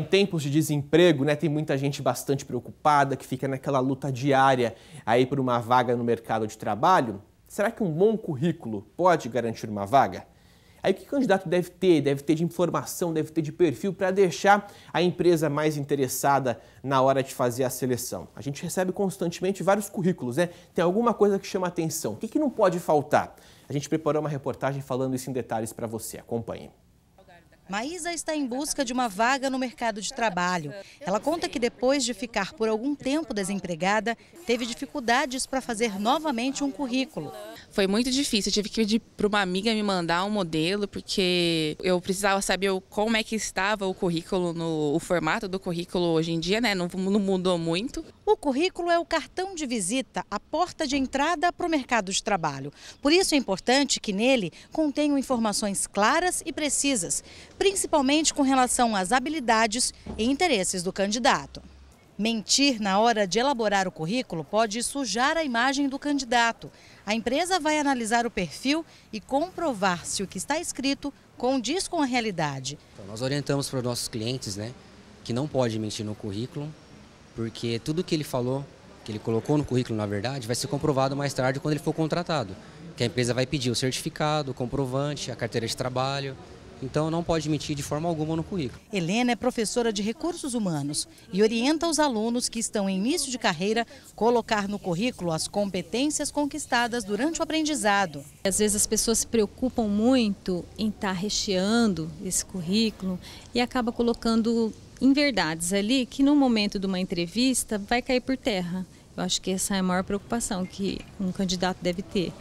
Em tempos de desemprego, né, tem muita gente bastante preocupada que fica naquela luta diária aí por uma vaga no mercado de trabalho. Será que um bom currículo pode garantir uma vaga? Aí o que o candidato deve ter? Deve ter de informação, deve ter de perfil para deixar a empresa mais interessada na hora de fazer a seleção. A gente recebe constantemente vários currículos, né? Tem alguma coisa que chama atenção. O que, que não pode faltar? A gente preparou uma reportagem falando isso em detalhes para você. Acompanhe. Maísa está em busca de uma vaga no mercado de trabalho. Ela conta que depois de ficar por algum tempo desempregada, teve dificuldades para fazer novamente um currículo. Foi muito difícil, eu tive que pedir para uma amiga me mandar um modelo, porque eu precisava saber como é que estava o currículo, no, o formato do currículo hoje em dia, né? Não, não mudou muito. O currículo é o cartão de visita, a porta de entrada para o mercado de trabalho. Por isso é importante que nele contenham informações claras e precisas principalmente com relação às habilidades e interesses do candidato. Mentir na hora de elaborar o currículo pode sujar a imagem do candidato. A empresa vai analisar o perfil e comprovar se o que está escrito condiz com a realidade. Então, nós orientamos para os nossos clientes né, que não pode mentir no currículo, porque tudo que ele falou, que ele colocou no currículo, na verdade, vai ser comprovado mais tarde quando ele for contratado. Que a empresa vai pedir o certificado, o comprovante, a carteira de trabalho, então não pode mentir de forma alguma no currículo. Helena é professora de recursos humanos e orienta os alunos que estão em início de carreira colocar no currículo as competências conquistadas durante o aprendizado. Às vezes as pessoas se preocupam muito em estar tá recheando esse currículo e acaba colocando inverdades ali que no momento de uma entrevista vai cair por terra. Eu acho que essa é a maior preocupação que um candidato deve ter.